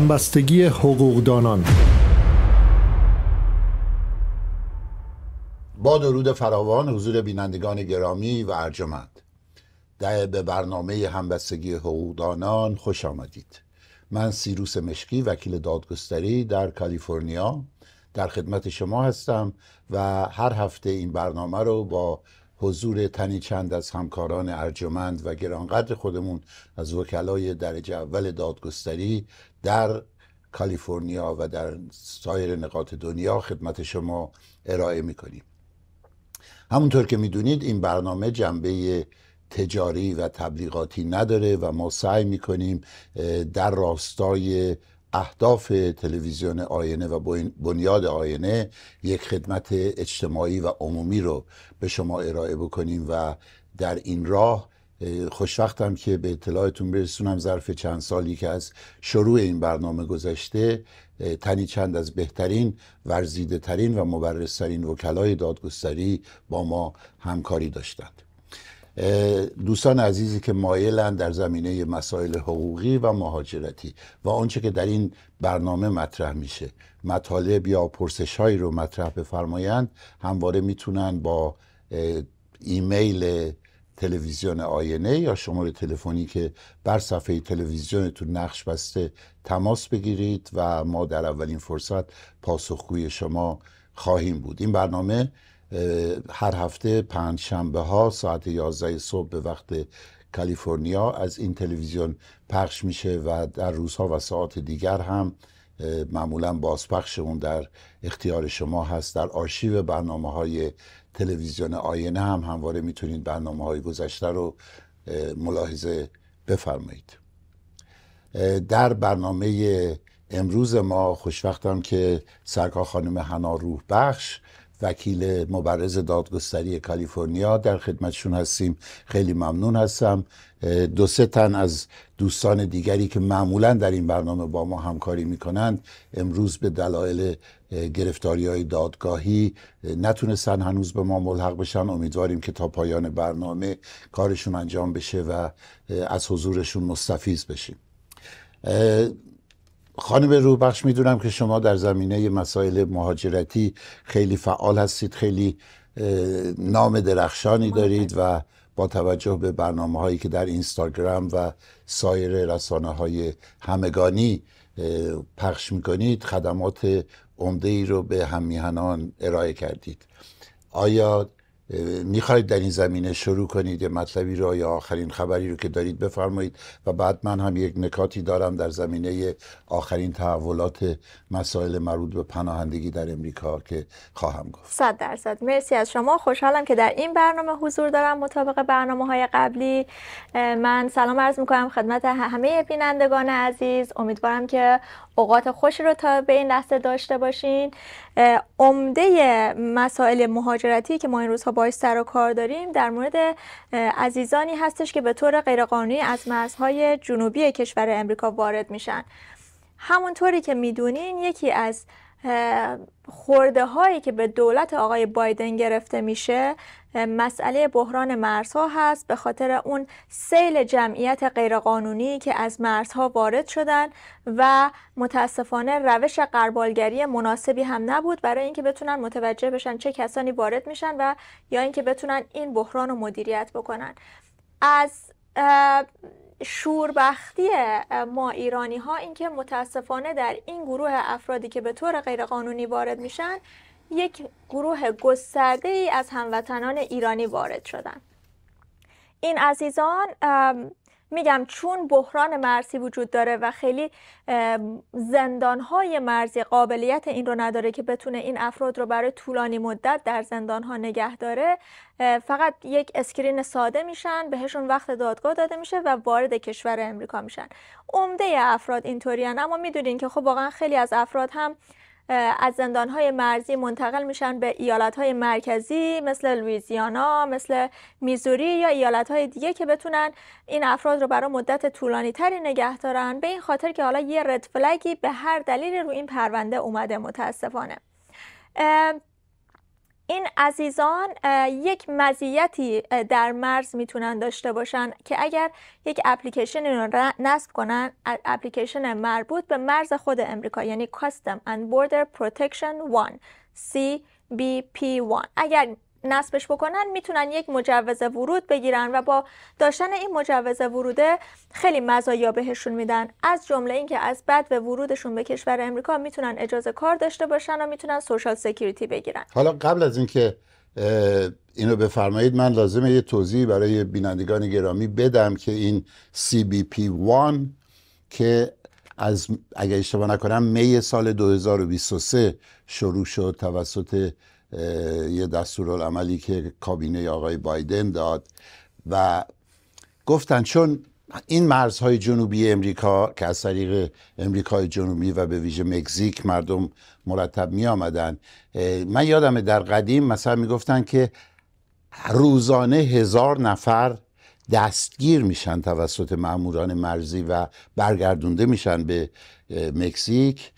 همبستگی حقوقدانان با درود فراوان حضور بینندگان گرامی و ارجمند ده به برنامه همبستگی حقوقدانان خوش آمدید من سیروس مشکی وکیل دادگستری در کالیفرنیا در خدمت شما هستم و هر هفته این برنامه رو با حضور تنی چند از همکاران ارجمند و گرانقدر خودمون از وکلای درجه اول دادگستری در کالیفرنیا و در سایر نقاط دنیا خدمت شما ارائه میکنیم همونطور که میدونید این برنامه جنبه تجاری و تبلیغاتی نداره و ما سعی میکنیم در راستای اهداف تلویزیون آینه و بنیاد آینه یک خدمت اجتماعی و عمومی رو به شما ارائه بکنیم و در این راه خوشوقتم که به اطلاعتون برسونم ظرف چند سالی که از شروع این برنامه گذشته تنی چند از بهترین ورزیده ترین و مبرسترین وکلای دادگستری با ما همکاری داشتند دوستان عزیزی که مایلند در زمینه مسائل حقوقی و مهاجرتی و آنچه که در این برنامه مطرح میشه مطالب یا پرسش هایی رو مطرح بفرمایند همواره میتونن با ایمیل تلویزیون آینه یا شماره تلفنی که بر صفحه تلویزیونتون نقش بسته تماس بگیرید و ما در اولین فرصت پاسخگوی شما خواهیم بود این برنامه هر هفته پنج شنبه ها ساعت 11 صبح به وقت کالیفرنیا از این تلویزیون پخش میشه و در روزها و ساعات دیگر هم معمولا بازپخش اون در اختیار شما هست در آرشیو برنامه های تلویزیون آینه هم همواره میتونید برنامه های گذشته رو ملاحظه بفرمایید در برنامه امروز ما خوشوقتم که سرکا خانم حنا روح بخش وکیل مبرز دادگستری کالیفرنیا در خدمتشون هستیم خیلی ممنون هستم دو سه تن از دوستان دیگری که معمولا در این برنامه با ما همکاری میکنند امروز به دلایل گرفتاری های دادگاهی نتونستن هنوز به ما ملحق بشن امیدواریم که تا پایان برنامه کارشون انجام بشه و از حضورشون مستفیز بشیم خانم روبخش میدونم که شما در زمینه مسائل مهاجرتی خیلی فعال هستید خیلی نام درخشانی دارید و با توجه به برنامه هایی که در اینستاگرام و سایر رسانه های همگانی پخش میکنید خدمات عمده ای رو به همیهنان ارائه کردید آیا میخواید در این زمینه شروع کنید یه مطلبی رو یا آخرین خبری رو که دارید بفرمایید و بعد من هم یک نکاتی دارم در زمینه آخرین تحولات مسائل مربوط به پناهندگی در امریکا که خواهم گفت صد درصد مرسی از شما خوشحالم که در این برنامه حضور دارم مطابق برنامه های قبلی من سلام عرض میکنم خدمت همه بینندگان عزیز امیدوارم که اوقات خوشی رو تا به این لحظه داشته باشین عمده مسائل مهاجرتی که ما این روزها باش سر و کار داریم در مورد عزیزانی هستش که به طور غیرقانونی از مرزهای جنوبی کشور امریکا وارد میشن همونطوری که میدونین یکی از خورده هایی که به دولت آقای بایدن گرفته میشه مسئله بحران مرزها هست به خاطر اون سیل جمعیت غیرقانونی که از مرزها وارد شدن و متاسفانه روش قربالگری مناسبی هم نبود برای اینکه بتونن متوجه بشن چه کسانی وارد میشن و یا اینکه بتونن این بحران رو مدیریت بکنن از شوربختی ما ایرانی ها اینکه متاسفانه در این گروه افرادی که به طور غیرقانونی وارد میشن یک گروه گسترده ای از هموطنان ایرانی وارد شدند این عزیزان میگم چون بحران مرزی وجود داره و خیلی زندانهای مرزی قابلیت این رو نداره که بتونه این افراد رو برای طولانی مدت در زندانها نگه داره فقط یک اسکرین ساده میشن بهشون وقت دادگاه داده میشه و وارد کشور امریکا میشن عمده افراد اینطوریان اما میدونین که خب واقعا خیلی از افراد هم از های مرزی منتقل میشن به های مرکزی مثل لویزیانا مثل میزوری یا های دیگه که بتونن این افراد رو برای مدت طولانی تری نگه دارن به این خاطر که حالا یه رد فلگی به هر دلیلی رو این پرونده اومده متاسفانه این عزیزان یک مزیتی در مرز میتونن داشته باشن که اگر یک اپلیکیشن رو نصب کنن اپلیکیشن مربوط به مرز خود امریکا یعنی Custom and Border Protection 1 CBP1 اگر نصبش بکنن میتونن یک مجوز ورود بگیرن و با داشتن این مجوز وروده خیلی مزایا بهشون میدن از جمله اینکه از بعد به ورودشون به کشور امریکا میتونن اجازه کار داشته باشن و میتونن سوشال سکیوریتی بگیرن حالا قبل از اینکه اینو بفرمایید من لازمه یه توضیح برای بینندگان گرامی بدم که این CBP1 که از اگه اشتباه نکنم می سال 2023 شروع شد توسط یه دستورالعملی که کابینه آقای بایدن داد و گفتن چون این مرزهای جنوبی امریکا که از طریق امریکای جنوبی و به ویژه مکزیک مردم مرتب می آمدن من یادمه در قدیم مثلا می گفتن که روزانه هزار نفر دستگیر میشن توسط ماموران مرزی و برگردونده میشن به مکزیک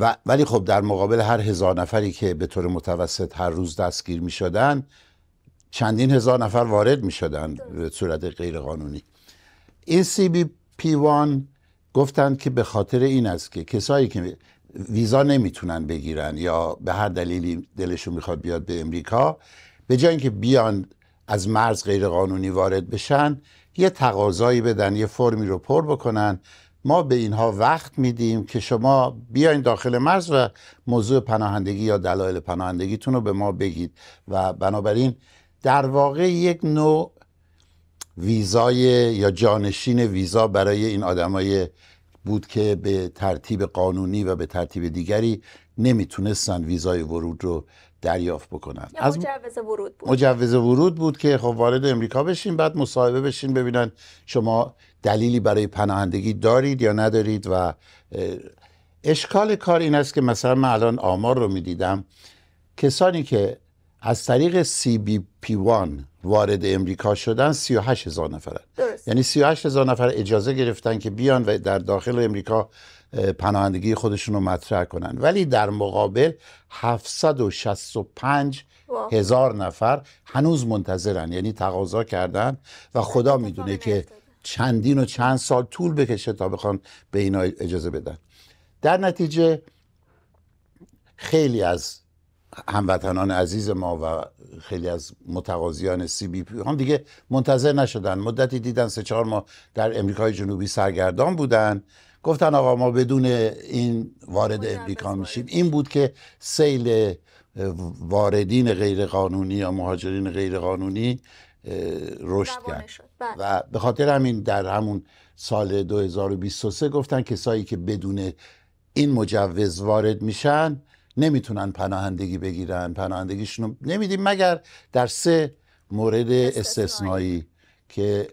و ولی خب در مقابل هر هزار نفری که به طور متوسط هر روز دستگیر می شدن چندین هزار نفر وارد می شدن به صورت قانونی این سی بی پی وان گفتند که به خاطر این است که کسایی که ویزا نمیتونن بگیرن یا به هر دلیلی دلشون میخواد بیاد به امریکا به جای اینکه بیان از مرز غیرقانونی وارد بشن یه تقاضایی بدن یه فرمی رو پر بکنن ما به اینها وقت میدیم که شما بیاین داخل مرز و موضوع پناهندگی یا دلایل پناهندگیتون رو به ما بگید و بنابراین در واقع یک نوع ویزای یا جانشین ویزا برای این آدمای بود که به ترتیب قانونی و به ترتیب دیگری نمیتونستن ویزای ورود رو دریافت بکنن مجوز ورود بود مجوز ورود بود که خب وارد امریکا بشین بعد مصاحبه بشین ببینن شما دلیلی برای پناهندگی دارید یا ندارید و اشکال کار این است که مثلا من الان آمار رو میدیدم کسانی که از طریق cbp بی وارد امریکا شدن 38 هزار نفرن یعنی 38 هزار نفر اجازه گرفتن که بیان و در داخل امریکا پناهندگی خودشون رو مطرح کنن ولی در مقابل 765 هزار نفر هنوز منتظرن یعنی تقاضا کردن و خدا میدونه که چندین و چند سال طول بکشه تا بخوان به اینا اجازه بدن در نتیجه خیلی از هموطنان عزیز ما و خیلی از متقاضیان سی بی پی هم دیگه منتظر نشدن مدتی دیدن سه چهار ماه در امریکای جنوبی سرگردان بودن گفتن آقا ما بدون این وارد امریکا میشیم این بود که سیل واردین غیرقانونی یا مهاجرین غیرقانونی رشد کرد بله. و به خاطر همین در همون سال 2023 گفتن کسایی که بدون این مجوز وارد میشن نمیتونن پناهندگی بگیرن پناهندگیشون نمیدیم مگر در سه مورد استثنایی که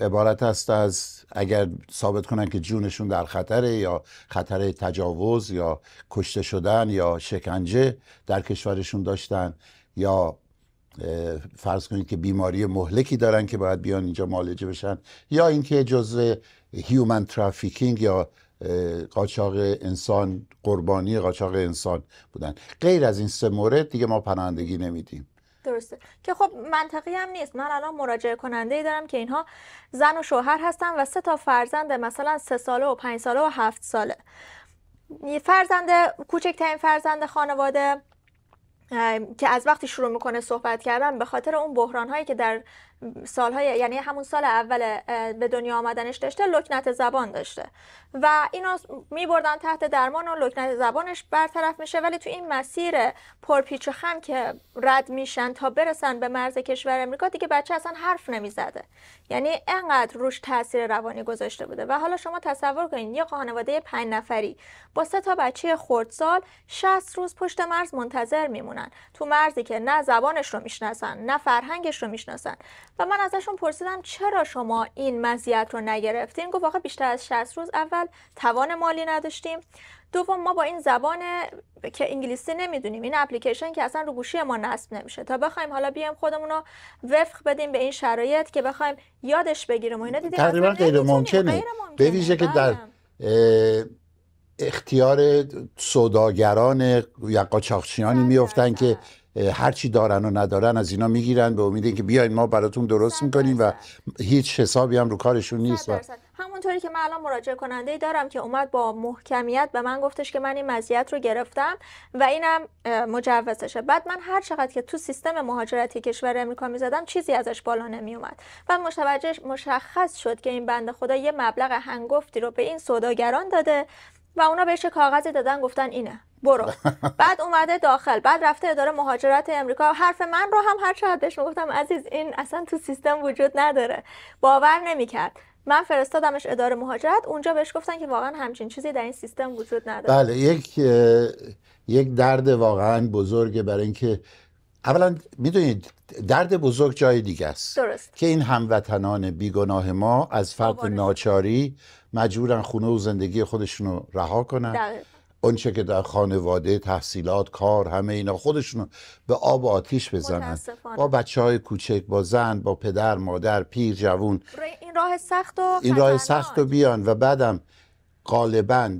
عبارت است از اگر ثابت کنن که جونشون در خطره یا خطر تجاوز یا کشته شدن یا شکنجه در کشورشون داشتن یا فرض کنید که بیماری مهلکی دارن که باید بیان اینجا معالجه بشن یا اینکه جزء هیومن ترافیکینگ یا قاچاق انسان قربانی قاچاق انسان بودن غیر از این سه مورد دیگه ما پناهندگی نمیدیم درسته که خب منطقی هم نیست من الان مراجعه کننده ای دارم که اینها زن و شوهر هستن و سه تا فرزند مثلا سه ساله و پنج ساله و هفت ساله فرزند کوچکترین فرزند خانواده که از وقتی شروع میکنه صحبت کردن به خاطر اون بحران هایی که در سالهای یعنی همون سال اول به دنیا آمدنش داشته لکنت زبان داشته و اینو میبردن تحت درمان و لکنت زبانش برطرف میشه ولی تو این مسیر پرپیچ و خم که رد میشن تا برسن به مرز کشور امریکا دیگه بچه اصلا حرف نمیزده یعنی انقدر روش تاثیر روانی گذاشته بوده و حالا شما تصور کنید یه خانواده پنج نفری با سه تا بچه خردسال 60 روز پشت مرز منتظر میمونن تو مرزی که نه زبانش رو میشناسن نه فرهنگش رو میشناسن و من ازشون پرسیدم چرا شما این مزیت رو نگرفتین گفت واقعا بیشتر از 60 روز اول توان مالی نداشتیم دوم ما با این زبان که انگلیسی نمیدونیم این اپلیکیشن که اصلا رو گوشی ما نصب نمیشه تا بخوایم حالا بیایم خودمون رو وفق بدیم به این شرایط که بخوایم یادش بگیریم و اینا دیدیم تقریبا غیر ممکنه به ویژه که در بله. اختیار سوداگران یا قاچاقچیانی بله، میفتن بله. که هرچی دارن و ندارن از اینا میگیرن به امید اینکه بیاین ما براتون درست میکنیم و هیچ حسابی هم رو کارشون نیست و... همونطوری که من الان مراجعه کننده دارم که اومد با محکمیت به من گفتش که من این مزیت رو گرفتم و اینم مجوزشه بعد من هر چقدر که تو سیستم مهاجرتی کشور امریکا میزدم چیزی ازش بالا نمیومد و متوجه مشخص شد که این بنده خدا یه مبلغ هنگفتی رو به این سوداگران داده و اونا بهش کاغذی دادن گفتن اینه برو بعد اومده داخل بعد رفته اداره مهاجرت امریکا حرف من رو هم هر چقدر بهش میگفتم عزیز این اصلا تو سیستم وجود نداره باور نمیکرد من فرستادمش اداره مهاجرت اونجا بهش گفتن که واقعا همچین چیزی در این سیستم وجود نداره بله یک یک درد واقعا بزرگه برای اینکه اولا میدونید درد بزرگ جای دیگه است درست. که این هموطنان بیگناه ما از فرد ناچاری مجبورن خونه و زندگی خودشون رو رها کنن اونچه که در خانواده تحصیلات کار همه اینا رو به آب و آتیش بزنن با بچه های کوچک با زن با پدر مادر پیر جوون این راه سخت و این راه سخت و بیان و بعدم غالبا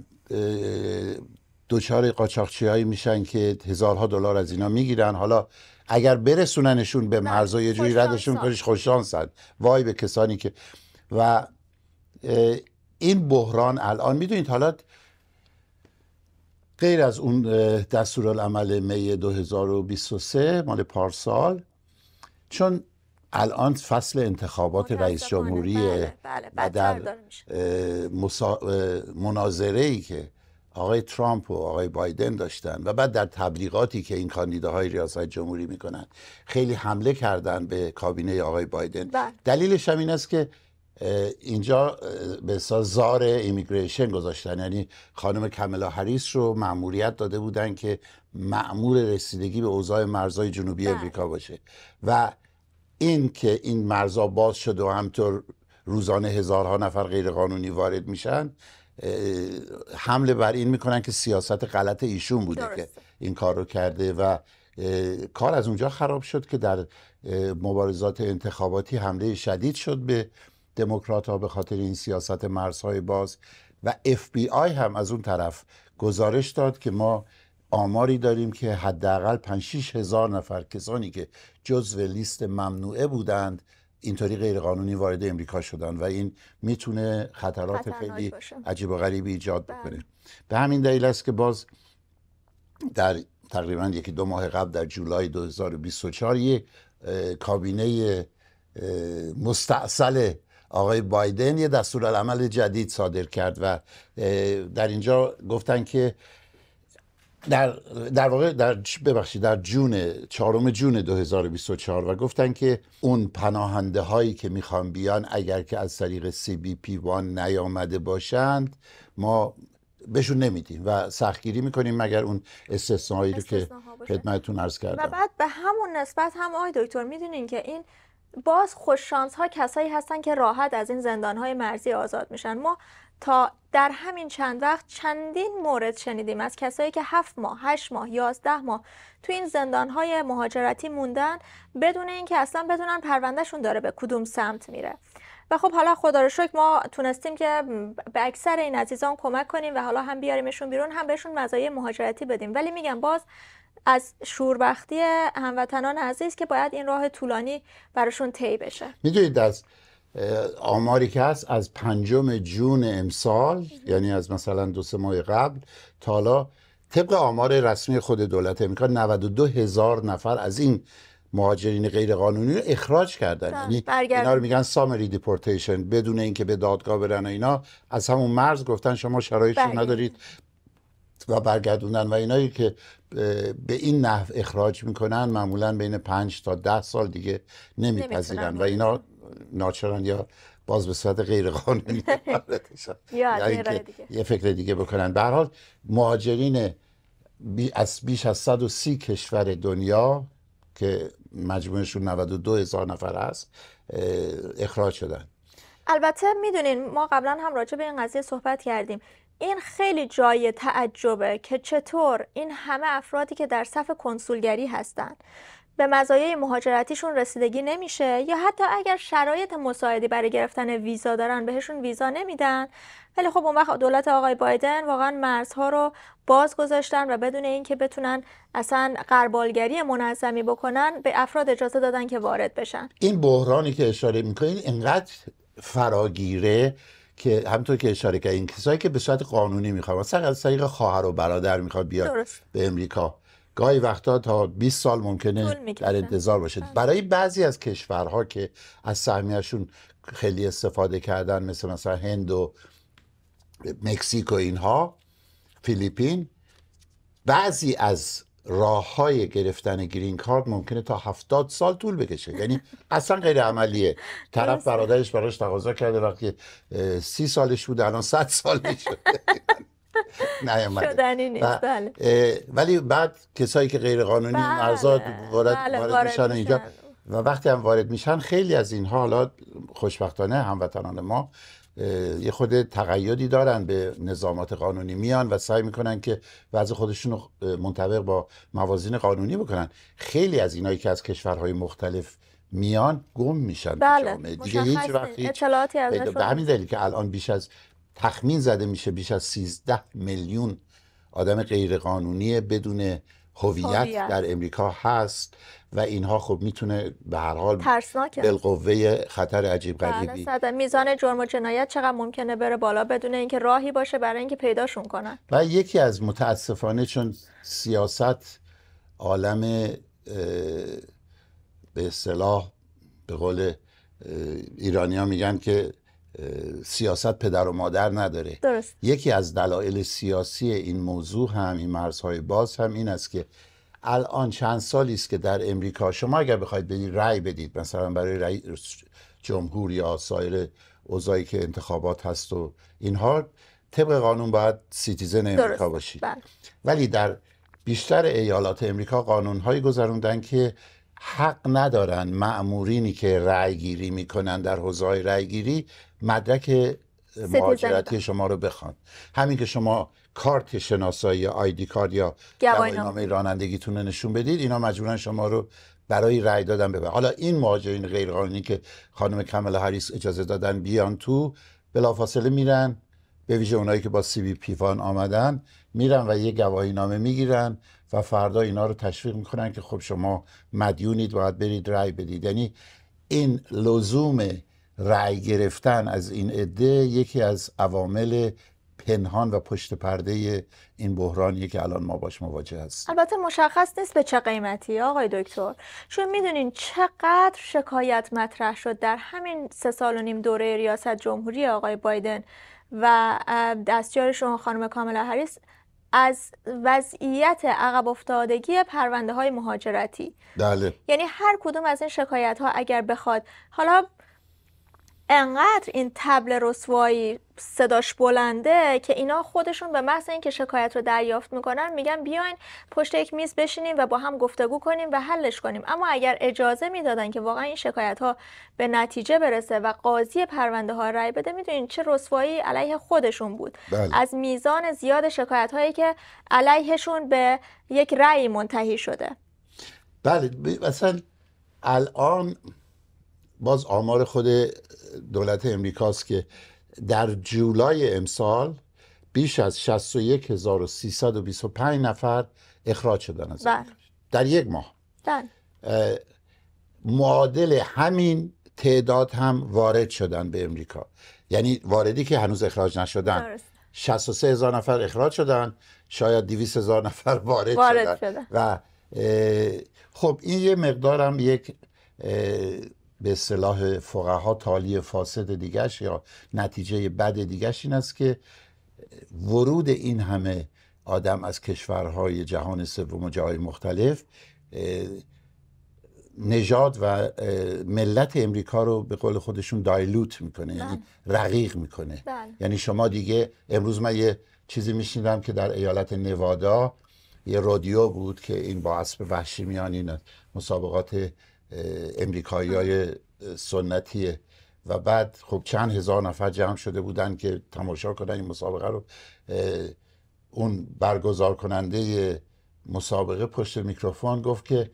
دچار قاچاقچی هایی میشن که هزارها دلار از اینا میگیرن حالا اگر برسوننشون به مرزا یه جوری ردشون کنش خوششانسن وای به کسانی که و این بحران الان میدونید حالا غیر از اون دستورالعمل می 2023 مال پارسال چون الان فصل انتخابات رئیس جمهوریه بله، بله، بله، و در مسا... مناظره ای که آقای ترامپ و آقای بایدن داشتن و بعد در تبلیغاتی که این کاندیداهای ریاست جمهوری میکنن خیلی حمله کردن به کابینه آقای بایدن دلیلش هم این است که اینجا به زار ایمیگریشن گذاشتن یعنی خانم کملا هریس رو معموریت داده بودن که معمور رسیدگی به اوضاع مرزای جنوبی بله. امریکا باشه و این که این مرزا باز شده و همطور روزانه هزارها نفر غیرقانونی وارد میشن حمله بر این میکنن که سیاست غلط ایشون بوده که این کار رو کرده و کار از اونجا خراب شد که در مبارزات انتخاباتی حمله شدید شد به دموکرات ها به خاطر این سیاست مرزهای باز و اف بی آی هم از اون طرف گزارش داد که ما آماری داریم که حداقل 5 هزار نفر کسانی که جزو لیست ممنوعه بودند اینطوری غیرقانونی وارد امریکا شدن و این میتونه خطرات خیلی عجیب و غریبی ایجاد بله. بکنه به همین دلیل است که باز در تقریبا یکی دو ماه قبل در جولای 2024 یک کابینه مستاصل آقای بایدن یه دستورالعمل جدید صادر کرد و در اینجا گفتن که در, در واقع در ببخشید در جون چهارم جون 2024 و گفتن که اون پناهنده هایی که میخوان بیان اگر که از طریق سی بی پی وان نیامده باشند ما بهشون نمیدیم و سختگیری میکنیم مگر اون استثنایی رو که خدمتتون عرض کردم و بعد به همون نسبت هم آقای دکتر میدونین که این باز خوششانس ها کسایی هستن که راحت از این زندان های مرزی آزاد میشن ما تا در همین چند وقت چندین مورد شنیدیم از کسایی که هفت ماه، هشت ماه، یازده ماه تو این زندان های مهاجرتی موندن بدون اینکه اصلا بدونن پروندهشون داره به کدوم سمت میره و خب حالا خدا رو شکر ما تونستیم که به اکثر این عزیزان کمک کنیم و حالا هم بیاریمشون بیرون هم بهشون مزایای مهاجرتی بدیم ولی میگم باز از شوربختی هموطنان عزیز که باید این راه طولانی براشون طی بشه میدونید از آماری که هست از پنجم جون امسال یعنی از مثلا دو سه ماه قبل تا حالا طبق آمار رسمی خود دولت امریکا 92 هزار نفر از این مهاجرین غیرقانونی رو اخراج کردن بله، یعنی اینا رو میگن سامری دیپورتیشن بدون اینکه به دادگاه برن و اینا از همون مرز گفتن شما شرایطشون بله. ندارید و برگردوندن و اینایی که به این نحو اخراج میکنن معمولا بین پنج تا ده سال دیگه نمیپذیرن و اینا ناچران یا باز به صورت غیر قانونی یه فکر دیگه بکنن به حال مهاجرین از بیش از 130 کشور دنیا که مجموعشون 92 هزار نفر است اخراج شدن البته میدونین ما قبلا هم راجع به این قضیه صحبت کردیم این خیلی جای تعجبه که چطور این همه افرادی که در صف کنسولگری هستند به مزایای مهاجرتیشون رسیدگی نمیشه یا حتی اگر شرایط مساعدی برای گرفتن ویزا دارن بهشون ویزا نمیدن ولی خب اون وقت دولت آقای بایدن واقعا مرزها رو باز گذاشتن و بدون اینکه بتونن اصلا قربالگری منظمی بکنن به افراد اجازه دادن که وارد بشن این بحرانی که اشاره میکنین اینقدر فراگیره که همطور که اشاره کردین این کسایی که به صورت قانونی میخوان مثلا از طریق خواهر و برادر میخواد بیاد به امریکا گاهی وقتا تا 20 سال ممکنه در انتظار باشه آره. برای بعضی از کشورها که از سهمیشون خیلی استفاده کردن مثل مثلا هند و مکزیک و اینها فیلیپین بعضی از راه های گرفتن گرین کارت ممکنه تا هفتاد سال طول بکشه یعنی اصلا غیر عملیه طرف برادرش براش تقاضا کرده وقتی سی سالش بوده الان صد سالش شده نه نیست بله. ولی بعد کسایی که غیر قانونی مرزاد بله. بله، وارد, وارد میشن اینجا و وقتی هم وارد میشن خیلی از اینها حالا خوشبختانه هموطنان ما یه خود تقیدی دارن به نظامات قانونی میان و سعی میکنن که وضع خودشون رو منطبق با موازین قانونی بکنن خیلی از اینایی که از کشورهای مختلف میان گم میشن بله. دیگه هیچ وقتی اطلاعاتی به همین دلیل که الان بیش از تخمین زده میشه بیش از 13 میلیون آدم غیرقانونی بدون هویت در امریکا هست و اینها خب میتونه به هر حال بالقوه خطر عجیب بله، غریبی میزان جرم و جنایت چقدر ممکنه بره بالا بدون اینکه راهی باشه برای اینکه پیداشون کنن و یکی از متاسفانه چون سیاست عالم به اصطلاح به قول ایرانیا میگن که سیاست پدر و مادر نداره درست. یکی از دلایل سیاسی این موضوع هم این مرزهای باز هم این است که الان چند سالی است که در امریکا شما اگر بخواید بدید رأی بدید مثلا برای رأی جمهور یا سایر اوضاعی که انتخابات هست و اینها طبق قانون باید سیتیزن امریکا باشید بله. ولی در بیشتر ایالات امریکا قانونهایی گذروندن که حق ندارن معمورینی که رأی گیری میکنن در حوزه رأی گیری مدرک مهاجرتی شما رو بخوان همین که شما کارت شناسایی آیدی کارت یا گواهینامه رانندگیتون رو نشون بدید اینا مجبورن شما رو برای رای دادن ببر حالا این مهاجرین غیرقانونی که خانم کامل هریس اجازه دادن بیان تو بلافاصله میرن به ویژه اونایی که با سی بی فان آمدن میرن و یه گواهی نامه میگیرن و فردا اینا رو تشویق میکنن که خب شما مدیونید باید برید رأی بدید یعنی این لزوم رای گرفتن از این عده یکی از عوامل پنهان و پشت پرده این بحرانیه که الان ما باش مواجه هستیم البته مشخص نیست به چه قیمتی آقای دکتر چون میدونین چقدر شکایت مطرح شد در همین سه سال و نیم دوره ریاست جمهوری آقای بایدن و دستیار شما خانم کامل هریس از وضعیت عقب افتادگی پرونده های مهاجرتی دله. یعنی هر کدوم از این شکایت ها اگر بخواد حالا انقدر این تبل رسوایی صداش بلنده که اینا خودشون به محض اینکه شکایت رو دریافت میکنن میگن بیاین پشت یک میز بشینیم و با هم گفتگو کنیم و حلش کنیم اما اگر اجازه میدادن که واقعا این شکایت ها به نتیجه برسه و قاضی پرونده ها رأی بده میدونین چه رسوایی علیه خودشون بود بله. از میزان زیاد شکایت هایی که علیهشون به یک رأی منتهی شده بله مثلا الان باز آمار خود دولت امریکاست که در جولای امسال بیش از 61325 نفر اخراج شدن از بله. در یک ماه در بله. معادل همین تعداد هم وارد شدن به امریکا یعنی واردی که هنوز اخراج نشدن درست. 63 هزار نفر اخراج شدن شاید 200 هزار نفر وارد, وارد شدن. و خب این یه مقدارم یک به اصطلاح فقها تالی فاسد دیگرش یا نتیجه بد دیگرش این است که ورود این همه آدم از کشورهای جهان سوم و جاهای مختلف نژاد و ملت امریکا رو به قول خودشون دایلوت میکنه یعنی بله. رقیق میکنه بله. یعنی شما دیگه امروز من یه چیزی میشنیدم که در ایالت نوادا یه رادیو بود که این با اسب وحشی میان مسابقات امریکایی های سنتیه و بعد خب چند هزار نفر جمع شده بودن که تماشا کنن این مسابقه رو اون برگزار کننده مسابقه پشت میکروفون گفت که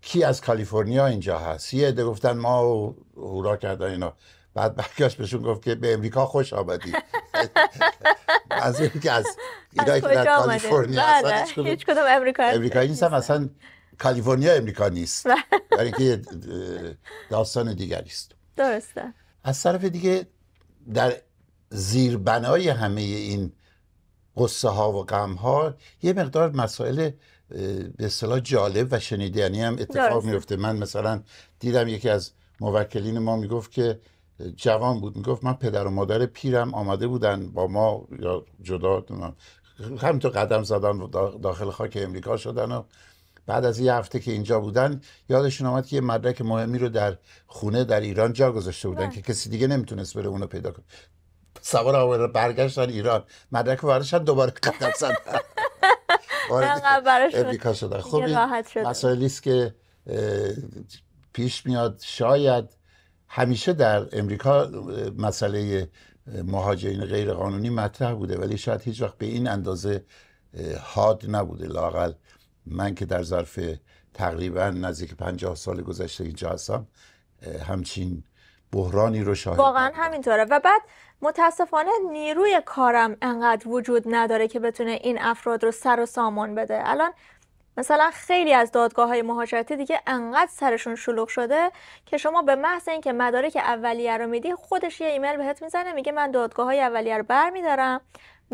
کی از کالیفرنیا اینجا هست یه ده گفتن ما و هورا کردن اینا بعد برگشت بهشون گفت که به امریکا خوش آمدی از اینکه از ایرایی که در کالیفرنیا هست بله، هیچ کدوم امریکایی اصلا کالیفرنیا امریکا نیست برای که داستان دیگری است درسته از طرف دیگه در زیربنای همه این قصه ها و غم ها یه مقدار مسائل به اصطلاح جالب و شنیدنی هم اتفاق میفته من مثلا دیدم یکی از موکلین ما میگفت که جوان بود میگفت من پدر و مادر پیرم آمده بودن با ما یا جدا همینطور قدم زدن داخل خاک امریکا شدن و بعد از یه هفته که اینجا بودن یادشون آمد که یه مدرک مهمی رو در خونه در ایران جا گذاشته بودن بله. که کسی دیگه نمیتونست بره اونو پیدا کنه سوار آور برگشتن ایران مدرک هم دوباره قطر زدن امریکا شدن خب این که پیش میاد شاید همیشه در امریکا مسئله مهاجرین غیر قانونی مطرح بوده ولی شاید هیچ وقت به این اندازه هاد نبوده لاقل من که در ظرف تقریبا نزدیک پنجاه سال گذشته اینجا هستم همچین بحرانی رو شاهد واقعا همینطوره و بعد متاسفانه نیروی کارم انقدر وجود نداره که بتونه این افراد رو سر و سامان بده الان مثلا خیلی از دادگاه های مهاجرتی دیگه انقدر سرشون شلوغ شده که شما به محض اینکه مدارک اولیه رو میدی خودش یه ایمیل بهت میزنه میگه من دادگاه های اولیه رو برمیدارم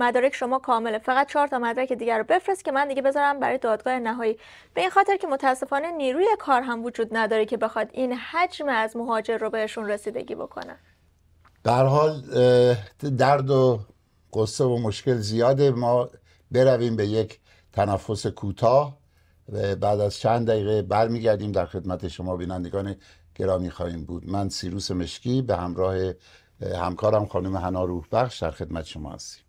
مدارک شما کامله فقط چهار تا مدرک دیگر رو بفرست که من دیگه بذارم برای دادگاه نهایی به این خاطر که متاسفانه نیروی کار هم وجود نداره که بخواد این حجم از مهاجر رو بهشون رسیدگی بکنن در حال درد و قصه و مشکل زیاده ما برویم به یک تنفس کوتاه و بعد از چند دقیقه برمیگردیم در خدمت شما بینندگان گرامی خواهیم بود من سیروس مشکی به همراه همکارم خانم حنا روح بخش در خدمت شما هستیم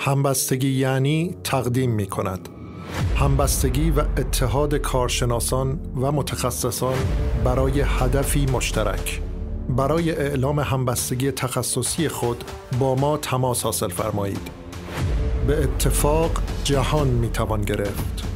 همبستگی یعنی تقدیم می کند. همبستگی و اتحاد کارشناسان و متخصصان برای هدفی مشترک برای اعلام همبستگی تخصصی خود با ما تماس حاصل فرمایید به اتفاق جهان می توان گرفت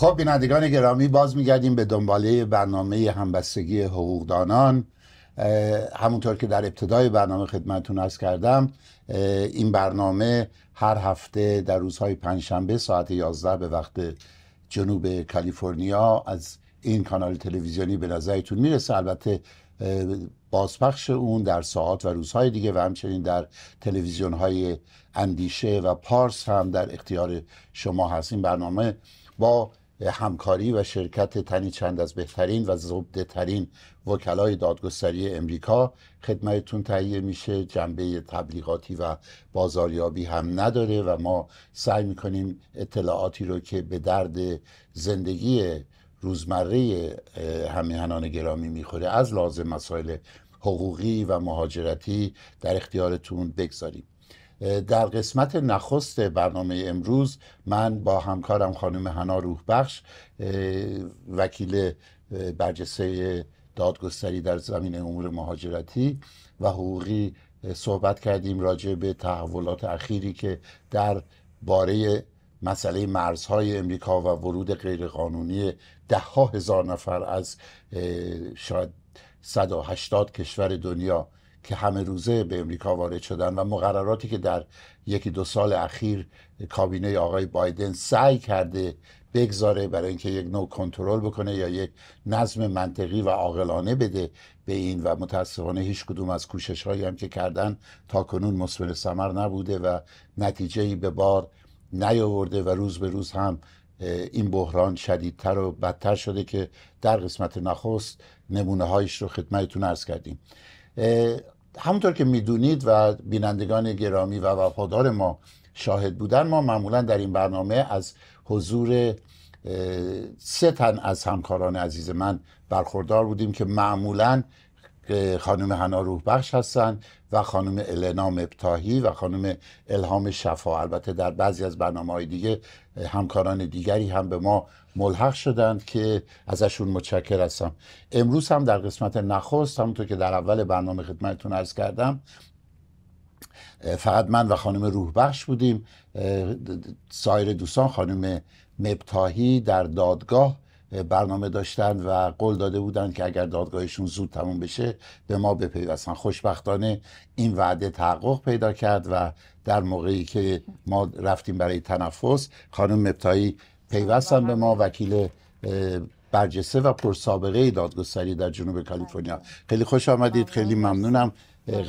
خب بینندگان گرامی باز میگردیم به دنباله برنامه همبستگی حقوقدانان همونطور که در ابتدای برنامه خدمتون ارز کردم این برنامه هر هفته در روزهای پنجشنبه ساعت 11 به وقت جنوب کالیفرنیا از این کانال تلویزیونی به نظرتون میرسه البته بازپخش اون در ساعات و روزهای دیگه و همچنین در تلویزیون های اندیشه و پارس هم در اختیار شما هست این برنامه با همکاری و شرکت تنی چند از بهترین و زبده ترین وکلای دادگستری امریکا خدمتون تهیه میشه جنبه تبلیغاتی و بازاریابی هم نداره و ما سعی میکنیم اطلاعاتی رو که به درد زندگی روزمره همیهنان گرامی میخوره از لازم مسائل حقوقی و مهاجرتی در اختیارتون بگذاریم در قسمت نخست برنامه امروز من با همکارم خانم حنا روح بخش وکیل برجسته دادگستری در زمین امور مهاجرتی و حقوقی صحبت کردیم راجع به تحولات اخیری که در باره مسئله مرزهای امریکا و ورود غیرقانونی ده ها هزار نفر از شاید 180 کشور دنیا که همه روزه به امریکا وارد شدن و مقرراتی که در یکی دو سال اخیر کابینه آقای بایدن سعی کرده بگذاره برای اینکه یک نوع کنترل بکنه یا یک نظم منطقی و عاقلانه بده به این و متاسفانه هیچ کدوم از کوشش هم که کردن تا کنون مثمر ثمر نبوده و نتیجه ای به بار نیاورده و روز به روز هم این بحران شدیدتر و بدتر شده که در قسمت نخست نمونه هایش رو خدمتتون عرض کردیم همونطور که میدونید و بینندگان گرامی و وفادار ما شاهد بودن ما معمولا در این برنامه از حضور سه تن از همکاران عزیز من برخوردار بودیم که معمولا خانم هنا روح بخش هستن و خانم النا مبتاهی و خانم الهام شفا البته در بعضی از برنامه های دیگه همکاران دیگری هم به ما ملحق شدند که ازشون متشکر هستم امروز هم در قسمت نخست همونطور که در اول برنامه خدمتتون عرض کردم فقط من و خانم روحبخش بودیم سایر دوستان خانم مبتاهی در دادگاه برنامه داشتند و قول داده بودند که اگر دادگاهشون زود تموم بشه به ما بپیوستن خوشبختانه این وعده تحقق پیدا کرد و در موقعی که ما رفتیم برای تنفس خانم مبتایی پیوستن به ما وکیل برجسته و پرسابقه دادگستری در جنوب کالیفرنیا خیلی خوش آمدید خیلی ممنونم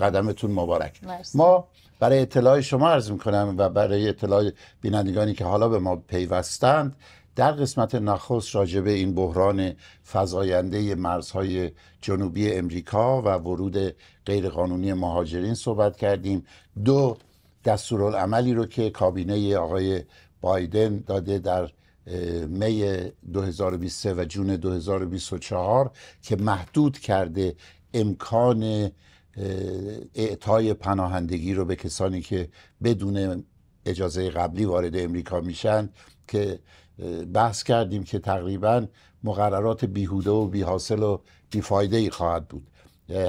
قدمتون مبارک ما برای اطلاع شما عرض کنم و برای اطلاع بینندگانی که حالا به ما پیوستند در قسمت نخست راجبه این بحران فضاینده مرزهای جنوبی امریکا و ورود غیرقانونی مهاجرین صحبت کردیم دو دستورالعملی رو که کابینه آقای بایدن داده در می 2023 و جون 2024 که محدود کرده امکان اعطای پناهندگی رو به کسانی که بدون اجازه قبلی وارد امریکا میشن که بحث کردیم که تقریبا مقررات بیهوده و بیحاصل و بیفایده ای خواهد بود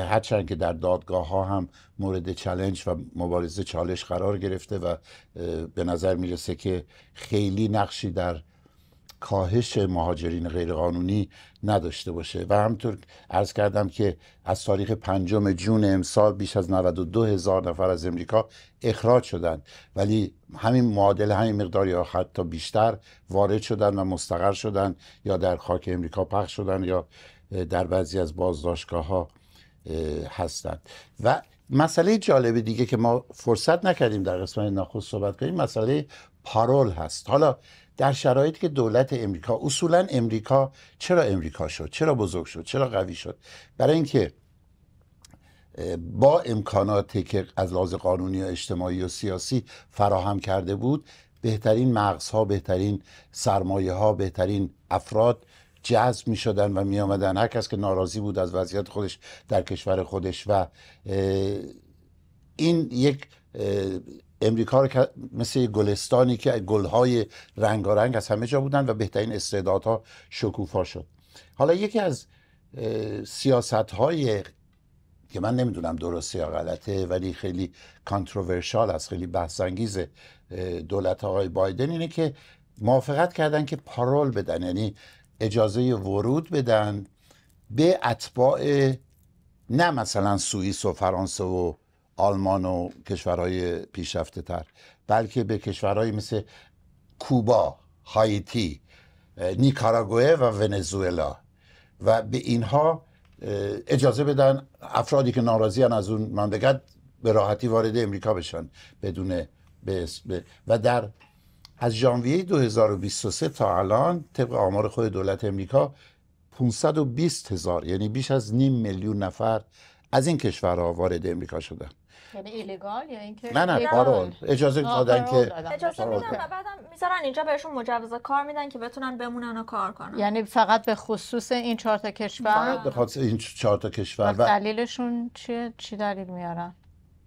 هرچند که در دادگاه ها هم مورد چلنج و مبارزه چالش قرار گرفته و به نظر میرسه که خیلی نقشی در کاهش مهاجرین غیرقانونی نداشته باشه و همطور عرض کردم که از تاریخ پنجم جون امسال بیش از 92 هزار نفر از امریکا اخراج شدند. ولی همین معادل همین مقدار یا حتی بیشتر وارد شدن و مستقر شدن یا در خاک امریکا پخش شدن یا در بعضی از بازداشتگاه ها هستند و مسئله جالب دیگه که ما فرصت نکردیم در قسمت نخست صحبت کنیم مسئله پارول هست حالا در شرایطی که دولت امریکا اصولا امریکا چرا امریکا شد چرا بزرگ شد چرا قوی شد برای اینکه با امکاناتی که از لحاظ قانونی و اجتماعی و سیاسی فراهم کرده بود بهترین مغزها بهترین سرمایه ها بهترین افراد جذب می شدن و می آمدن هر کس که ناراضی بود از وضعیت خودش در کشور خودش و این یک امریکا رو مثل گلستانی که گلهای رنگارنگ از همه جا بودن و بهترین استعدادها شکوفا شد حالا یکی از سیاست های که من نمیدونم درسته یا غلطه ولی خیلی کانتروورشال است خیلی بحثانگیز دولت آقای بایدن اینه که موافقت کردن که پارول بدن یعنی اجازه ورود بدن به اتباع نه مثلا سوئیس و فرانسه و آلمان و کشورهای پیشرفته تر بلکه به کشورهای مثل کوبا، هایتی، نیکاراگوه و ونزوئلا و به اینها اجازه بدن افرادی که ناراضی از اون مندگت به راحتی وارد امریکا بشن بدون و در از ژانویه 2023 تا الان طبق آمار خود دولت امریکا 520 هزار یعنی بیش از نیم میلیون نفر از این کشورها وارد امریکا شدن یعنی ایلیگال یا اینکه نه نه اجازه دادن که اجازه میدن و بعدم میذارن اینجا بهشون مجوز کار میدن که بتونن بمونن و کار کنن یعنی فقط به خصوص این چهار تا کشور فقط به خاطر این چهار تا کشور و دلیلشون چیه چی دلیل میارن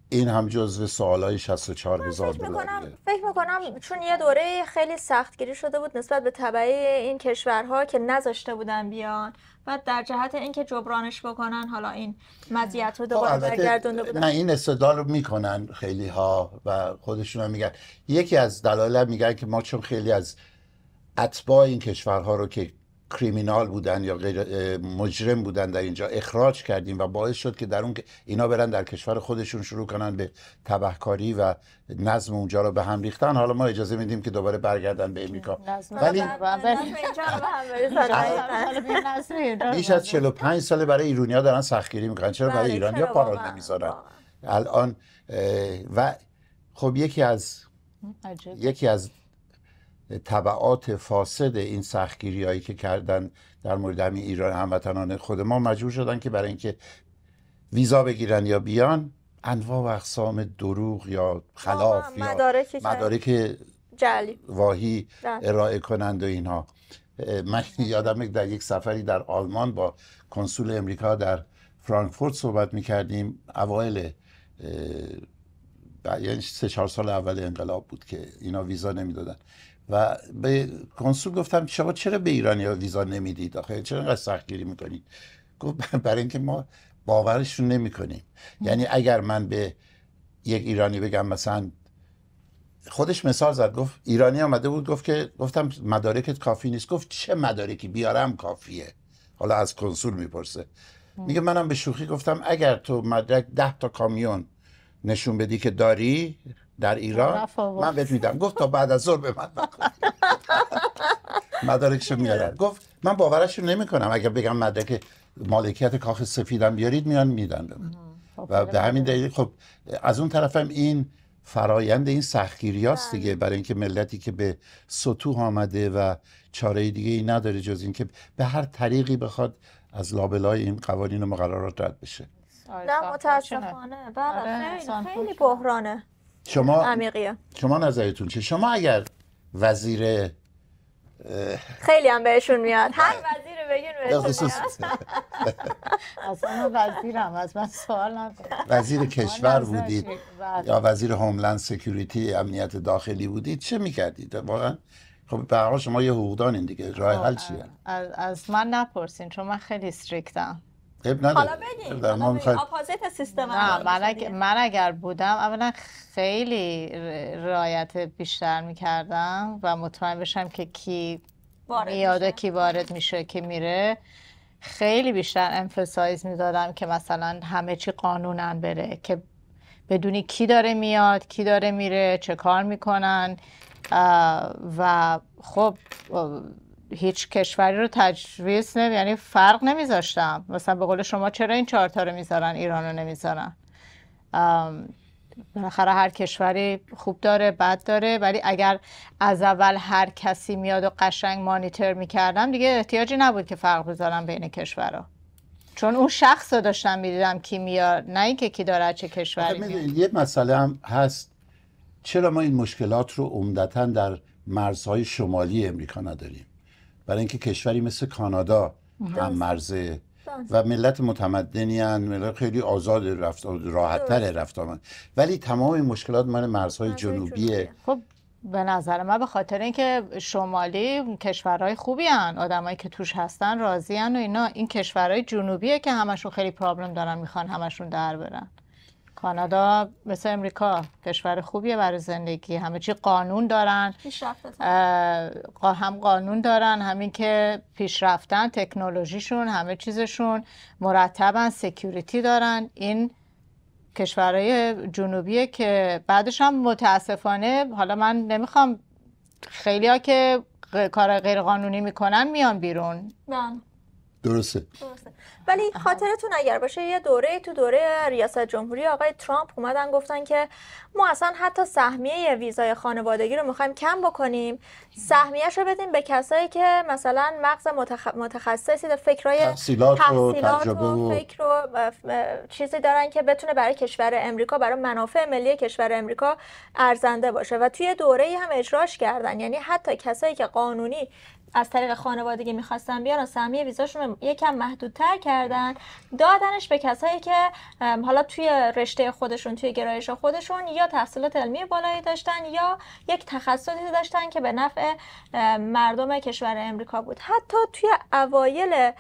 این هم جزو سوالای 64 هزار می‌کنم، فکر میکنم چون یه دوره خیلی سخت گیری شده بود نسبت به تبعی این کشورها که نذاشته بودن بیان و در جهت اینکه جبرانش بکنن حالا این مزیت رو خب، دوباره برگردونده بودن نه این استدلال رو میکنن خیلی ها و خودشون هم میگن یکی از دلایل میگن که ما چون خیلی از اطباع این کشورها رو که کریمینال بودن یا مجرم بودن در اینجا اخراج کردیم و باعث شد که در اون اینا برن در کشور خودشون شروع کنن به تبهکاری و نظم اونجا رو به هم ریختن حالا ما اجازه میدیم که دوباره برگردن به امریکا ولی بیش از 45 ساله برای ایرانیا دارن سختگیری میکنن چرا برای بله، ایرانیا پارال نمیذارن الان و خب یکی از یکی از طبعات فاسد این سختگیری هایی که کردن در مورد همین ایران هموطنان خود ما مجبور شدن که برای اینکه ویزا بگیرن یا بیان انواع و اقسام دروغ یا خلاف یا مدارک, مدارک واهی بله. ارائه کنند و اینها من یادم در یک سفری در آلمان با کنسول امریکا در فرانکفورت صحبت می کردیم اوایل یعنی سه چهار سال اول انقلاب بود که اینا ویزا نمیدادن و به کنسول گفتم شما چرا به ایرانیا ویزا نمیدید آخه چرا انقدر سختگیری میکنید گفت برای اینکه ما باورشون نمیکنیم یعنی اگر من به یک ایرانی بگم مثلا خودش مثال زد گفت ایرانی آمده بود گفت که گفتم مدارکت کافی نیست گفت چه مدارکی بیارم کافیه حالا از کنسول میپرسه میگه منم به شوخی گفتم اگر تو مدرک ده تا کامیون نشون بدی که داری در ایران خب، من بهت میدم گفت تا بعد از ظهر به من مدارکش مدارکشو میارن گفت من باورش رو نمیکنم اگر بگم مدرک مالکیت کاخ سفیدم بیارید میان میدن خب، و به همین دلیل خب از اون طرف هم این فرایند این سختگیری دیگه بله. برای اینکه ملتی که به سطوح آمده و چاره دیگه ای نداره جز اینکه به هر طریقی بخواد از لابلای این قوانین و مقررات رد بشه آره، نه متاسفانه بله آره، خیلی خیلی بحرانه شما عمیقیه. شما نظرتون چه شما اگر وزیر خیلی هم بهشون میاد هر بله. وزیر بگین بهشون اصلا وزیرم از من سوال نکن وزیر کشور بودید بله. یا وزیر هوملند سکیوریتی امنیت داخلی بودید چه میکردید واقعا خب به شما یه حقوقدانین دیگه راه خب، حل چیه از من نپرسین چون من خیلی استریکتم اب نده حالا بگیم حالا سیستم من, اگر... من اگر بودم اولا خیلی رایت بیشتر میکردم و مطمئن بشم که کی میاده کی وارد میشه که میره خیلی بیشتر انفسایز میدادم که مثلا همه چی قانونن بره که بدونی کی داره میاد کی داره میره چه کار میکنن و خب هیچ کشوری رو تجویز نمی یعنی فرق نمیذاشتم مثلا به قول شما چرا این چهارتا رو میذارن ایرانو نمیذارن بالاخره هر کشوری خوب داره بد داره ولی اگر از اول هر کسی میاد و قشنگ مانیتور میکردم دیگه احتیاجی نبود که فرق بذارم بین کشورها چون اون شخص رو داشتم میدیدم کی میاد نه اینکه کی داره چه کشوری میاد یه مسئله هم هست چرا ما این مشکلات رو عمدتا در مرزهای شمالی امریکا نداریم برای اینکه کشوری مثل کانادا هم مرزه و ملت متمدنی ملت خیلی آزاد رفت راحت تر رفت ولی تمام مشکلات من مرزهای جنوبیه خب به نظر من به خاطر اینکه شمالی کشورهای خوبی هن آدمایی که توش هستن راضی و اینا این کشورهای جنوبیه که همشون خیلی پرابلم دارن میخوان همشون در برن کانادا مثل امریکا کشور خوبیه برای زندگی همه چی قانون دارن هم قانون دارن همین که پیشرفتن تکنولوژیشون همه چیزشون مرتبن سکیوریتی دارن این کشورهای جنوبیه که بعدش هم متاسفانه حالا من نمیخوام خیلیا که کار غیرقانونی میکنن میان بیرون من. درسته ولی خاطرتون اگر باشه یه دوره تو دوره ریاست جمهوری آقای ترامپ اومدن گفتن که ما اصلا حتی سهمیه ویزای خانوادگی رو میخوایم کم بکنیم سهمیه رو بدیم به کسایی که مثلا مغز متخ... متخصصی در تحصیلات, تحصیلات و, و فکر و چیزی دارن که بتونه برای کشور امریکا برای منافع ملی کشور امریکا ارزنده باشه و توی دوره هم اجراش کردن یعنی حتی کسایی که قانونی از طریق خانوادگی میخواستن بیان سهمیه ویزاشون رو یکم محدودتر کردن دادنش به کسایی که حالا توی رشته خودشون توی گرایش خودشون یا تحصیلات علمی بالایی داشتن یا یک تخصصی داشتن که به نفع مردم کشور امریکا بود حتی توی اوایل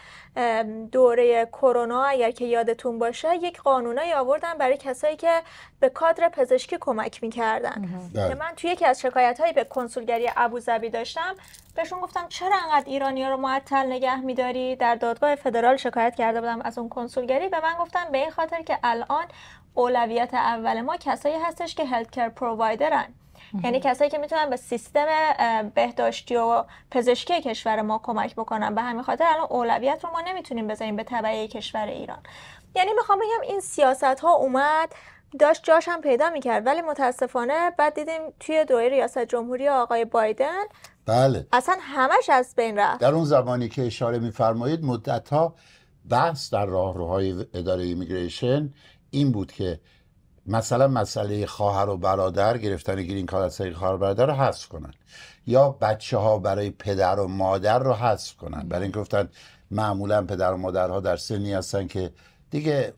دوره کرونا اگر که یادتون باشه یک قانونایی آوردن برای کسایی که به کادر پزشکی کمک میکردن که بله. من توی یکی از شکایت هایی به کنسولگری ابوظبی داشتم بهشون گفتم چرا انقدر ایرانی رو معطل نگه میداری در دادگاه فدرال شکایت کرده بودم از اون کنسولگری به من گفتن به این خاطر که الان اولویت اول ما کسایی هستش که هلت کر پرووایدرن یعنی کسایی که میتونن به سیستم بهداشتی و پزشکی کشور ما کمک بکنن به همین خاطر الان اولویت رو ما نمیتونیم بذاریم به تبعیه کشور ایران یعنی میخوام بگم این سیاست ها اومد داشت جاش هم پیدا میکرد ولی متاسفانه بعد دیدیم توی دوره ریاست جمهوری آقای بایدن بله اصلا همش از بین رفت در اون زمانی که اشاره میفرمایید مدت ها بحث در راهروهای اداره ایمیگریشن این بود که مثلا مسئله خواهر و برادر گرفتن گرین کارت از خواهر و برادر رو حذف کنن یا بچه ها برای پدر و مادر رو حذف کنن برای اینکه گفتن معمولا پدر و مادرها در سنی هستن که دیگه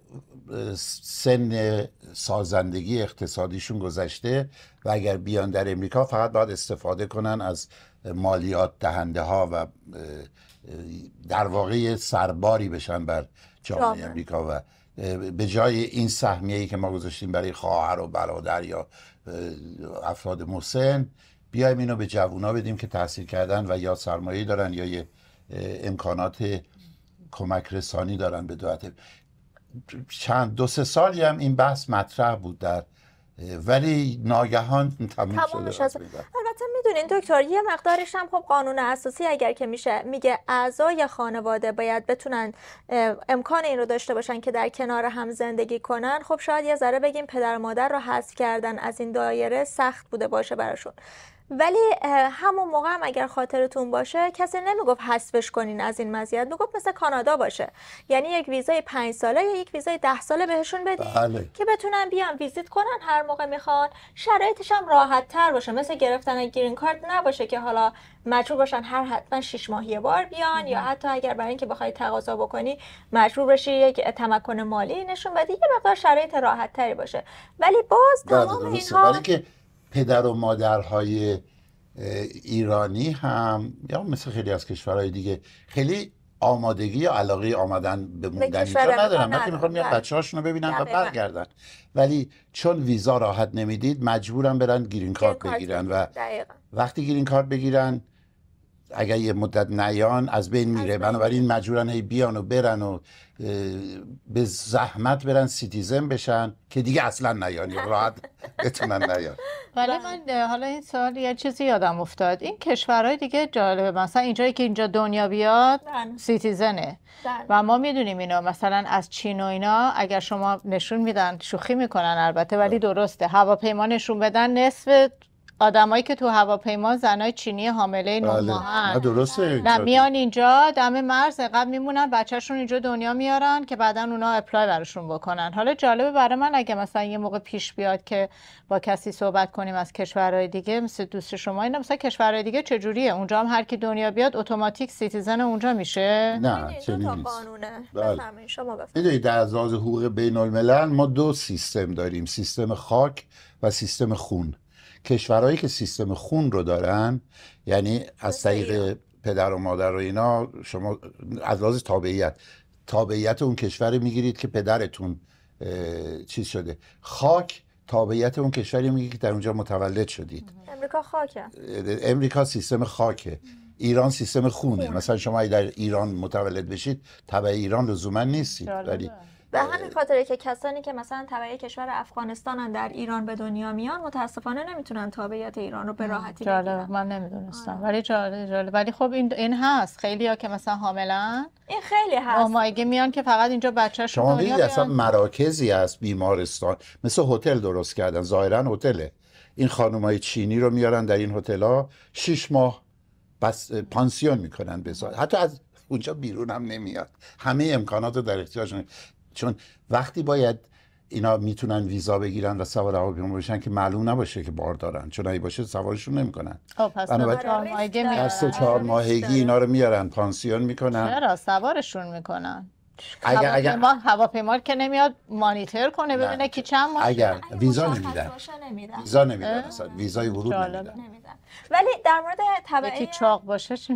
سن سازندگی اقتصادیشون گذشته و اگر بیان در امریکا فقط باید استفاده کنن از مالیات دهنده ها و در واقع سرباری بشن بر جامعه امریکا و به جای این سهمیه ای که ما گذاشتیم برای خواهر و برادر یا افراد مسن بیایم اینو به جوونا بدیم که تاثیر کردن و یا سرمایه دارن یا امکانات کمک رسانی دارن به دولت چند دو سه سالی هم این بحث مطرح بود در ولی ناگهان تموم شده, البته میدونین دکتر یه مقدارش هم خب قانون اساسی اگر که میشه میگه اعضای خانواده باید بتونن امکان این رو داشته باشن که در کنار هم زندگی کنن خب شاید یه ذره بگیم پدر مادر رو حذف کردن از این دایره سخت بوده باشه براشون ولی همون موقع هم اگر خاطرتون باشه کسی نمیگفت حذفش کنین از این مزیت میگفت مثل کانادا باشه یعنی یک ویزای پنج ساله یا یک ویزای ده ساله بهشون بدین بله. که بتونن بیان ویزیت کنن هر موقع میخوان شرایطش هم راحت تر باشه مثل گرفتن گرین کارت نباشه که حالا مجبور باشن هر حتما شش ماهی بار بیان یا حتی اگر برای اینکه بخوای تقاضا بکنی مجبور بشی یک تمکن مالی نشون بدی یه مقدار شرایط راحت باشه ولی باز بله، تمام اینها پدر و مادرهای ایرانی هم یا مثل خیلی از کشورهای دیگه خیلی آمادگی یا علاقه آمدن به موندن اینجا ندارن من میخوان بله. بچه هاشون رو ببینن و برگردن ولی چون ویزا راحت نمیدید مجبورن برن گیرین کارت بگیرن و وقتی گیرین کارت بگیرن اگر یه مدت نیان از بین میره بنابراین مجبورن هی بیان و برن و به زحمت برن سیتیزن بشن که دیگه اصلا نیان یا راحت بتونن نیان ولی من حالا این سوال یه چیزی یادم افتاد این کشورهای دیگه جالبه مثلا اینجایی که اینجا دنیا بیاد بله. سیتیزنه بله. و ما میدونیم اینا مثلا از چین و اینا اگر شما نشون میدن شوخی میکنن البته ولی بله. درسته هواپیما نشون بدن نصف آدمایی که تو هواپیما زنای چینی حامله بله. درسته نه میان اینجا دم مرز قبل میمونن بچهشون اینجا دنیا میارن که بعدا اونا اپلای براشون بکنن حالا جالبه برای من اگه مثلا یه موقع پیش بیاد که با کسی صحبت کنیم از کشورهای دیگه مثل دوست شما اینا مثلا کشورهای دیگه چجوریه اونجا هم هر کی دنیا بیاد اتوماتیک سیتیزن اونجا میشه نه چنین نیست بله. شما از حقوق بین الملل ما دو سیستم داریم سیستم خاک و سیستم خون کشورهایی که سیستم خون رو دارن یعنی از طریق پدر و مادر و اینا شما از لحاظ تابعیت تابعیت اون کشور میگیرید که پدرتون چیز شده خاک تابعیت اون کشوری میگه که در اونجا متولد شدید امریکا خاکه امریکا سیستم خاکه ایران سیستم خونه مثلا شما اگه در ایران متولد بشید تبع ایران لزوما نیستید ولی به آره. همین خاطره که کسانی که مثلا تبعی کشور افغانستانن در ایران به دنیا میان متاسفانه نمیتونن تابعیت ایران رو به راحتی بگیرن من نمیدونستم آره. ولی جالب جالب ولی خب این این هست خیلی ها که مثلا حاملا این خیلی هست اومایگه میان که فقط اینجا بچه شما دیدید اصلا مراکزی از بیمارستان مثل هتل درست کردن ظاهرا هتله این خانمای چینی رو میارن در این ها 6 ماه بس پانسیون میکنن بزار حتی از اونجا بیرون هم نمیاد همه امکانات رو در اختیارشون چون وقتی باید اینا میتونن ویزا بگیرن و سوار هواپیما بشن که معلوم نباشه که بار دارن چون اگه باشه سوارشون نمیکنن خب، در سه چهار ماهگی اینا رو میارن پانسیون میکنن چرا سوارشون میکنن اگر اگر هواپیما که نمیاد مانیتور کنه ببینه که چند ماه اگر ویزا نمیدن ویزا نمیدن اصلا ویزای ورود نمیدن ولی در مورد تبعیض چاق باشه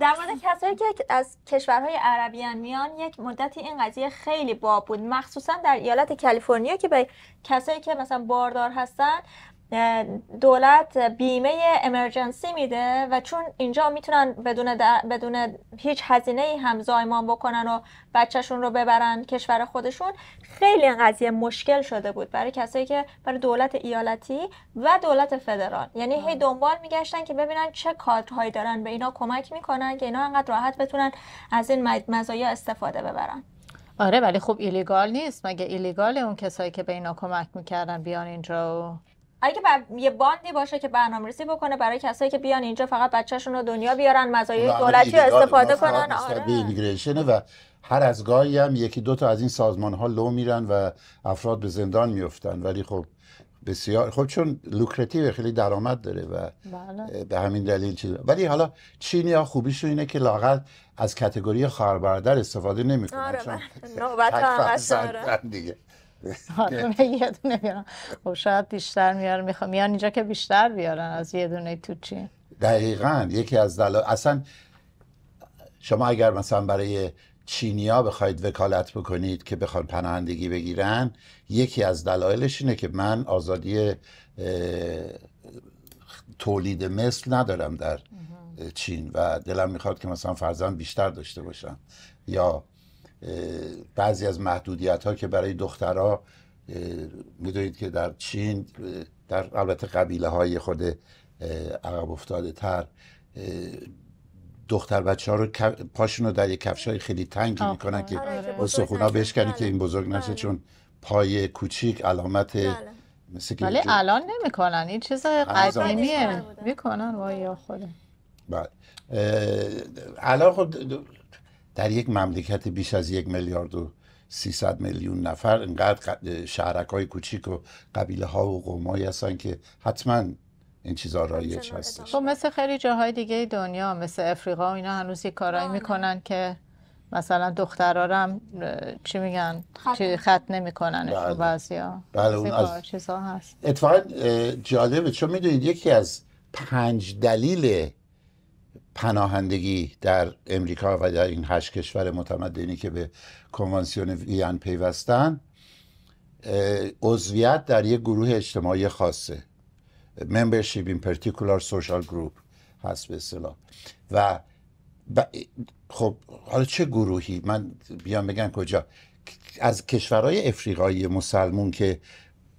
در مورد کسایی که از کشورهای عربیان میان یک مدتی این قضیه خیلی باب بود مخصوصا در ایالت کالیفرنیا که به کسایی که مثلا باردار هستن دولت بیمه امرجنسی میده و چون اینجا میتونن بدون, بدون هیچ هزینه ای هم زایمان بکنن و بچهشون رو ببرن کشور خودشون خیلی این قضیه مشکل شده بود برای کسایی که برای دولت ایالتی و دولت فدرال یعنی هی دنبال میگشتن که ببینن چه کادرهایی دارن به اینا کمک میکنن که اینا انقدر راحت بتونن از این مزایا استفاده ببرن آره ولی خب ایلیگال نیست مگه ایلیگال اون کسایی که به اینا کمک میکردن بیان اینجا و اگه یه باندی باشه که برنامه‌ریزی بکنه برای کسایی که بیان اینجا فقط بچهشون رو دنیا بیارن مزایای دولتی استفاده کنن آره و هر از گاهی هم یکی دو تا از این سازمان ها لو میرن و افراد به زندان میفتن ولی خب بسیار خب چون لوکراتیو خیلی درآمد داره و بله. به همین دلیل چیز ولی حالا چینی ها خوبیشون اینه که لاغر از کتگوری خواهر استفاده نمیکنن آره بله. دیگه حالا یه دونه بیارم خب شاید بیشتر میارن میخوام میان اینجا که بیشتر بیارن از یه دونه تو چین دقیقا یکی از دلایل اصلا شما اگر مثلا برای چینیا بخواید وکالت بکنید که بخوان پناهندگی بگیرن یکی از دلایلش اینه که من آزادی تولید مثل ندارم در چین و دلم میخواد که مثلا فرزند بیشتر داشته باشم یا بعضی از محدودیت ها که برای دخترها میدونید که در چین در البته قبیله های خود عقب افتاده تر دختر بچه ها رو پاشون رو در یک کفش های خیلی تنگی میکنن که آره، سخونا بشکنی که بله. این بزرگ نشه بله. چون پای کوچیک علامت بله. ولی الان نمیکنن این چیز قدیمیه میکنن وای یا بله الان خود در یک مملکت بیش از یک میلیارد و 300 میلیون نفر انقدر شهرک های کوچیک و قبیله ها و قوم هستن که حتما این چیزا رایج هستش خب مثل خیلی جاهای دیگه دنیا مثل افریقا و اینا هنوز یه کارایی میکنن که مثلا دخترارم چی میگن چی خط نمیکنن بله. بعضیا بله اون از چیزا هست اتفاقا جالبه چون میدونید یکی از پنج دلیل پناهندگی در امریکا و در این هشت کشور متمدنی که به کنوانسیون وین پیوستن عضویت در یک گروه اجتماعی خاصه membership in particular social group هست به اصطلاح و خب حالا چه گروهی من بیام بگم کجا از کشورهای افریقایی مسلمون که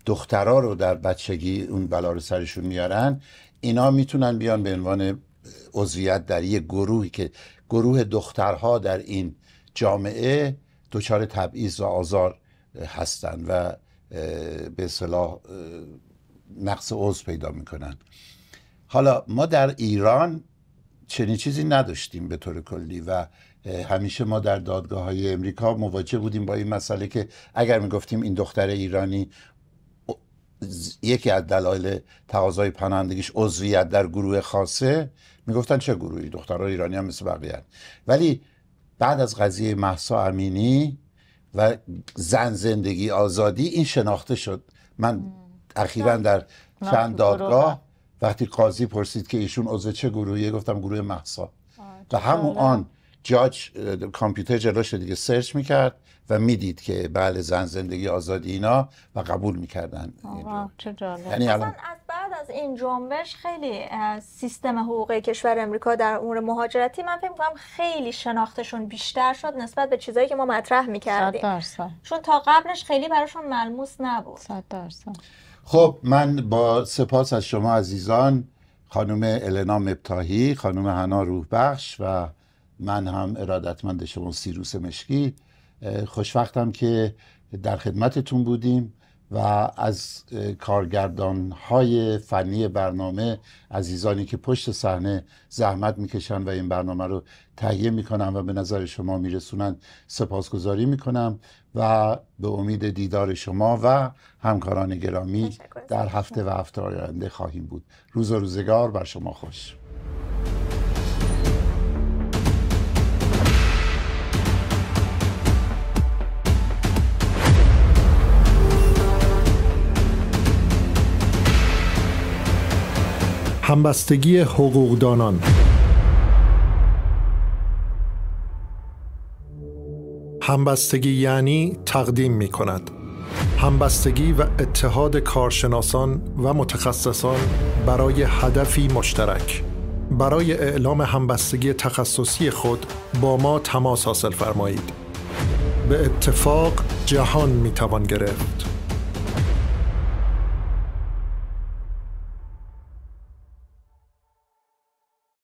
دخترها رو در بچگی اون بلا رو سرشون میارن اینا میتونن بیان به عنوان عضویت در یک گروهی که گروه دخترها در این جامعه دچار تبعیض و آزار هستند و به صلاح نقص عضو پیدا میکنن حالا ما در ایران چنین چیزی نداشتیم به طور کلی و همیشه ما در دادگاه های امریکا مواجه بودیم با این مسئله که اگر میگفتیم این دختر ایرانی یکی از دلایل تقاضای پناهندگیش عضویت در گروه خاصه میگفتن چه گروهی دخترای ایرانی هم مثل بقیه ولی بعد از قضیه محسا امینی و زن زندگی آزادی این شناخته شد من اخیرا در چند دادگاه وقتی قاضی پرسید که ایشون عضو چه گروهیه گفتم گروه محسا و همون آن جاج کامپیوتر جلوش دیگه سرچ میکرد و میدید که بله زن زندگی آزادی اینا و قبول میکردن یعنی الان از بعد از این جنبش خیلی سیستم حقوق کشور امریکا در امور مهاجرتی من فکر میکنم خیلی شناختشون بیشتر شد نسبت به چیزایی که ما مطرح میکردیم صد چون تا قبلش خیلی براشون ملموس نبود صد درصد خب من با سپاس از شما عزیزان خانم النا مبتاهی خانم هنا بخش و من هم ارادتمند شما سیروس مشکی خوشوقتم که در خدمتتون بودیم و از کارگردان های فنی برنامه عزیزانی که پشت صحنه زحمت میکشن و این برنامه رو تهیه میکنن و به نظر شما میرسونن سپاسگزاری میکنم و به امید دیدار شما و همکاران گرامی در هفته و هفته آینده خواهیم بود روز و روزگار بر شما خوش همبستگی حقوقدانان همبستگی یعنی تقدیم می کند. همبستگی و اتحاد کارشناسان و متخصصان برای هدفی مشترک برای اعلام همبستگی تخصصی خود با ما تماس حاصل فرمایید. به اتفاق جهان می توان گرفت.